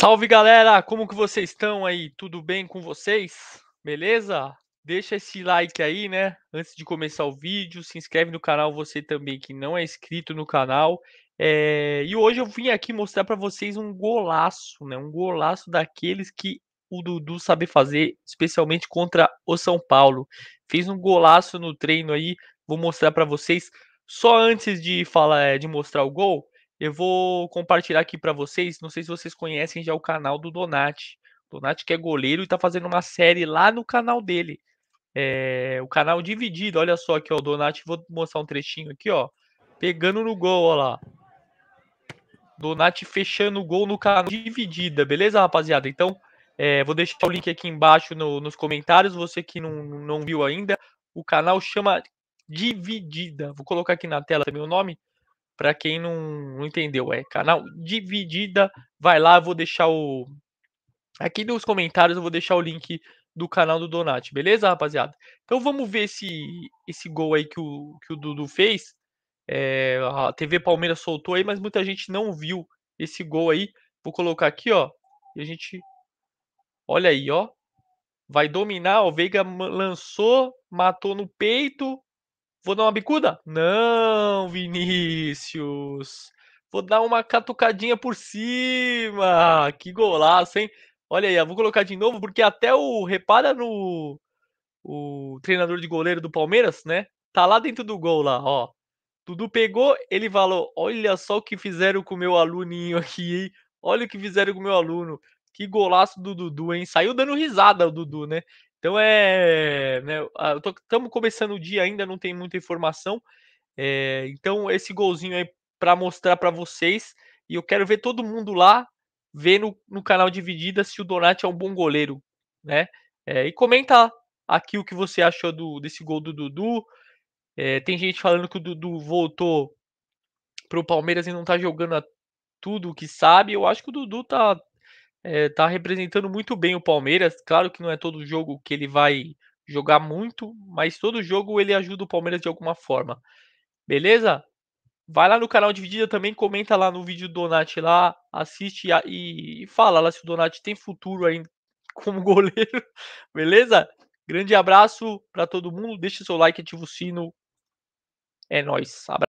Salve galera, como que vocês estão aí? Tudo bem com vocês? Beleza? Deixa esse like aí, né? Antes de começar o vídeo, se inscreve no canal você também que não é inscrito no canal. É... E hoje eu vim aqui mostrar para vocês um golaço, né? Um golaço daqueles que o Dudu sabe fazer, especialmente contra o São Paulo. Fez um golaço no treino aí, vou mostrar para vocês. Só antes de falar, é, de mostrar o gol, eu vou compartilhar aqui para vocês. Não sei se vocês conhecem já o canal do Donati. Donati que é goleiro e está fazendo uma série lá no canal dele. É, o canal dividido, olha só aqui, ó. O Donati, vou mostrar um trechinho aqui, ó. Pegando no gol, ó lá. Donati fechando o gol no canal dividida, beleza, rapaziada? Então, é, vou deixar o link aqui embaixo no, nos comentários. Você que não, não viu ainda, o canal chama Dividida. Vou colocar aqui na tela também o nome. Para quem não, não entendeu, é canal Dividida. Vai lá, eu vou deixar o. Aqui nos comentários eu vou deixar o link do canal do Donati, beleza, rapaziada? Então vamos ver esse, esse gol aí que o, que o Dudu fez. É, a TV Palmeiras soltou aí, mas muita gente não viu esse gol aí. Vou colocar aqui, ó. E a gente. Olha aí, ó. Vai dominar. O Veiga lançou, matou no peito. Vou dar uma bicuda? Não, Vinícius. Vou dar uma catucadinha por cima. Que golaço, hein? Olha aí, vou colocar de novo, porque até o. Repara no. O treinador de goleiro do Palmeiras, né? Tá lá dentro do gol lá, ó. Dudu pegou, ele falou: Olha só o que fizeram com o meu aluninho aqui, hein? Olha o que fizeram com o meu aluno. Que golaço do Dudu, hein? Saiu dando risada o Dudu, né? Então é. Né, Estamos começando o dia ainda, não tem muita informação. É, então, esse golzinho aí para mostrar para vocês. E eu quero ver todo mundo lá, ver no, canal Dividida se o Donati é um bom goleiro. né? É, e comenta aqui o que você achou do, desse gol do Dudu. É, tem gente falando que o Dudu voltou pro Palmeiras e não tá jogando a tudo que sabe. Eu acho que o Dudu tá, eh, tá representando muito bem o Palmeiras. Claro que não é todo jogo que ele vai jogar muito, mas todo jogo ele ajuda o Palmeiras de alguma forma. Beleza? Vai lá no canal Dividida também, comenta lá no vídeo do Donati lá, assiste e, fala lá se o Donati tem futuro ainda como goleiro. Beleza? Grande abraço para todo mundo, deixa seu like, ativa o sino. É nós. Abra